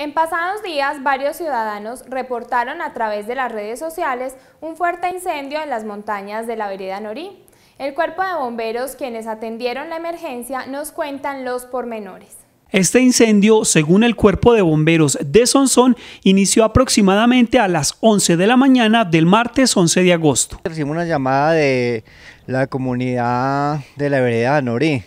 En pasados días, varios ciudadanos reportaron a través de las redes sociales un fuerte incendio en las montañas de la vereda Norí. El cuerpo de bomberos, quienes atendieron la emergencia, nos cuentan los pormenores. Este incendio, según el cuerpo de bomberos de Sonsón, inició aproximadamente a las 11 de la mañana del martes 11 de agosto. Recibimos una llamada de la comunidad de la vereda Norí,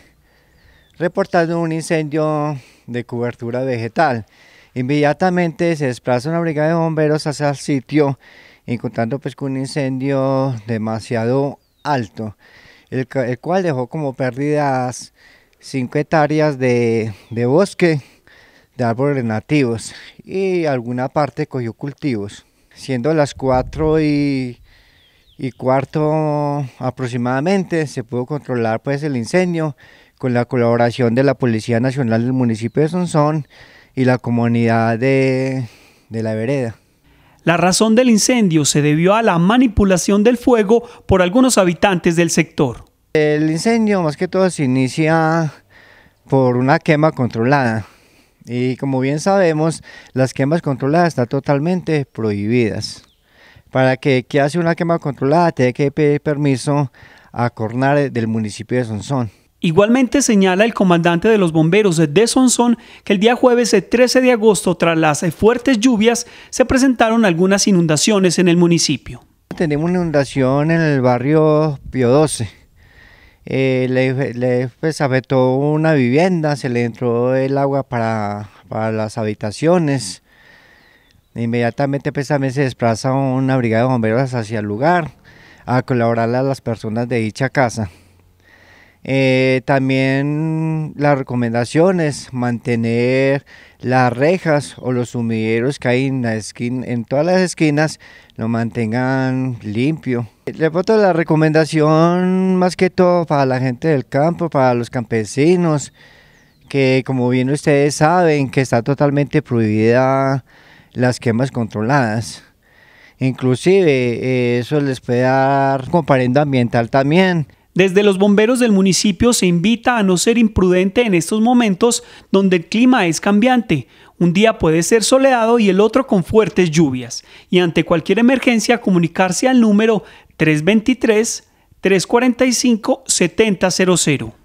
reportando un incendio de cobertura vegetal. Inmediatamente se desplaza una brigada de bomberos hacia el sitio, encontrando pues un incendio demasiado alto, el, cual dejó como pérdidas 5 hectáreas de, bosque de árboles nativos y alguna parte cogió cultivos, siendo las 4 y cuarto aproximadamente se pudo controlar pues el incendio con la colaboración de la Policía Nacional del municipio de Sonsón, y la comunidad de, la vereda. La razón del incendio se debió a la manipulación del fuego por algunos habitantes del sector. El incendio más que todo se inicia por una quema controlada. Y como bien sabemos, las quemas controladas están totalmente prohibidas. Para que, que hace una quema controlada, tiene que pedir permiso a Cornar del municipio de Sonsón. Igualmente señala el comandante de los bomberos de Sonsón que el día jueves 13 de agosto, tras las fuertes lluvias, se presentaron algunas inundaciones en el municipio. Tenemos una inundación en el barrio Pío 12. Eh, le, le pues, afectó una vivienda, se le entró el agua para, las habitaciones. Inmediatamente pues, se desplaza una brigada de bomberos hacia el lugar a colaborar a las personas de dicha casa. Eh, también las recomendaciones, mantener las rejas o los sumideros que hay en, todas las esquinas, lo mantengan limpio. Le pongo la recomendación más que todo para la gente del campo, para los campesinos, que como bien ustedes saben que está totalmente prohibida las quemas controladas. Inclusive eh, eso les puede dar comparendo ambiental también. Desde los bomberos del municipio se invita a no ser imprudente en estos momentos donde el clima es cambiante. Un día puede ser soleado y el otro con fuertes lluvias. Y ante cualquier emergencia comunicarse al número 323 345 7000.